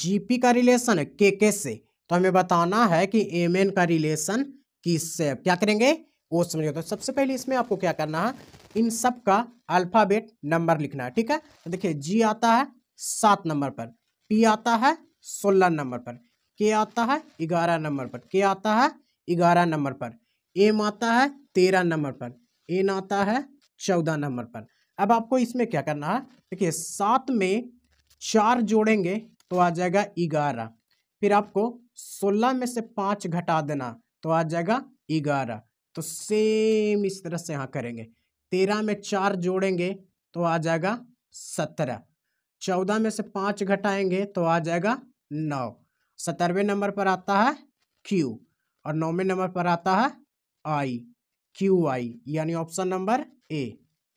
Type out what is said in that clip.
GP का relation के के से तो हमें बताना है कि एम एन का रिलेशन किससे अब क्या करेंगे वो समझ तो सबसे पहले इसमें आपको क्या करना है इन सब का अल्फाबेट नंबर लिखना है ठीक है तो देखिए जी आता है सात नंबर पर पी आता है सोलह नंबर पर के आता है ग्यारह नंबर पर के आता है ग्यारह नंबर पर एम आता है तेरह नंबर पर एन आता है चौदह नंबर पर अब आपको इसमें क्या करना है देखिए सात में चार जोड़ेंगे तो आ जाएगा ग्यारह फिर आपको सोलह में से पाँच घटा देना तो आ जाएगा ग्यारह तो सेम इस तरह से यहाँ करेंगे तेरह में चार जोड़ेंगे तो आ जाएगा सत्रह चौदह में से पाँच घटाएंगे तो आ जाएगा नौ सत्तरवें नंबर पर आता है क्यू और नौवें नंबर पर आता है आई क्यू आई यानी ऑप्शन नंबर ए